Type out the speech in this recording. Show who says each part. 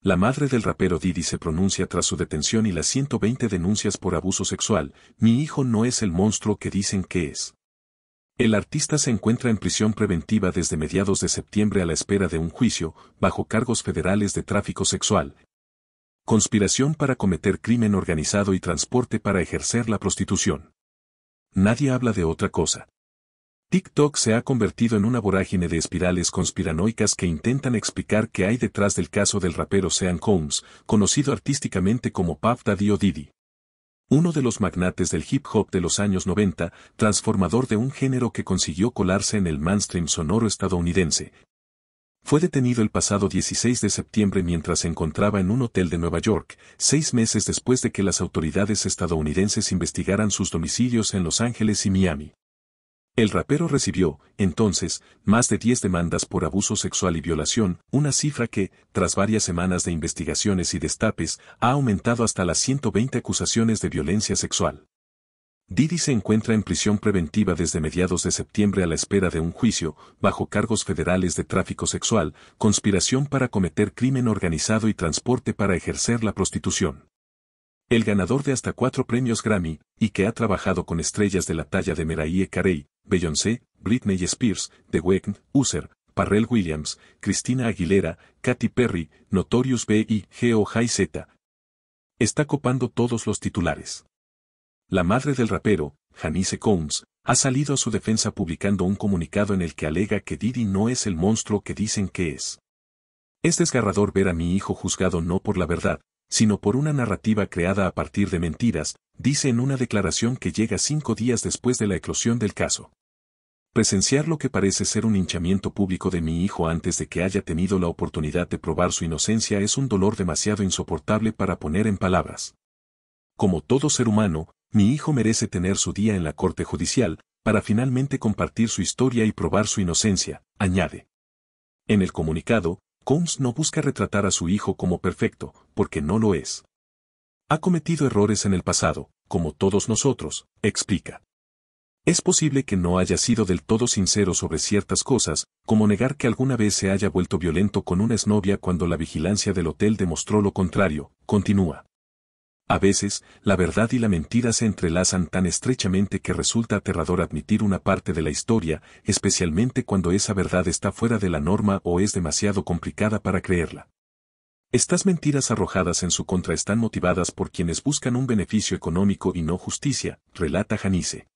Speaker 1: La madre del rapero Didi se pronuncia tras su detención y las 120 denuncias por abuso sexual, mi hijo no es el monstruo que dicen que es. El artista se encuentra en prisión preventiva desde mediados de septiembre a la espera de un juicio, bajo cargos federales de tráfico sexual, conspiración para cometer crimen organizado y transporte para ejercer la prostitución. Nadie habla de otra cosa. TikTok se ha convertido en una vorágine de espirales conspiranoicas que intentan explicar qué hay detrás del caso del rapero Sean Combs, conocido artísticamente como Puff Daddy o Diddy. Uno de los magnates del hip hop de los años 90, transformador de un género que consiguió colarse en el mainstream sonoro estadounidense. Fue detenido el pasado 16 de septiembre mientras se encontraba en un hotel de Nueva York, seis meses después de que las autoridades estadounidenses investigaran sus domicilios en Los Ángeles y Miami. El rapero recibió, entonces, más de 10 demandas por abuso sexual y violación, una cifra que, tras varias semanas de investigaciones y destapes, ha aumentado hasta las 120 acusaciones de violencia sexual. Didi se encuentra en prisión preventiva desde mediados de septiembre a la espera de un juicio, bajo cargos federales de tráfico sexual, conspiración para cometer crimen organizado y transporte para ejercer la prostitución. El ganador de hasta cuatro premios Grammy, y que ha trabajado con estrellas de la talla de Meraie Carey, Beyoncé, Britney Spears, The Weeknd, Usher, Parrell Williams, Cristina Aguilera, Katy Perry, Notorious B.I.G. o Z. Está copando todos los titulares. La madre del rapero, Janice Combs, ha salido a su defensa publicando un comunicado en el que alega que Didi no es el monstruo que dicen que es. Es desgarrador ver a mi hijo juzgado no por la verdad, sino por una narrativa creada a partir de mentiras, dice en una declaración que llega cinco días después de la eclosión del caso. Presenciar lo que parece ser un hinchamiento público de mi hijo antes de que haya tenido la oportunidad de probar su inocencia es un dolor demasiado insoportable para poner en palabras. Como todo ser humano, mi hijo merece tener su día en la corte judicial, para finalmente compartir su historia y probar su inocencia, añade. En el comunicado, Combs no busca retratar a su hijo como perfecto, porque no lo es. Ha cometido errores en el pasado, como todos nosotros, explica. Es posible que no haya sido del todo sincero sobre ciertas cosas, como negar que alguna vez se haya vuelto violento con una esnovia cuando la vigilancia del hotel demostró lo contrario, continúa. A veces, la verdad y la mentira se entrelazan tan estrechamente que resulta aterrador admitir una parte de la historia, especialmente cuando esa verdad está fuera de la norma o es demasiado complicada para creerla. Estas mentiras arrojadas en su contra están motivadas por quienes buscan un beneficio económico y no justicia, relata Janice.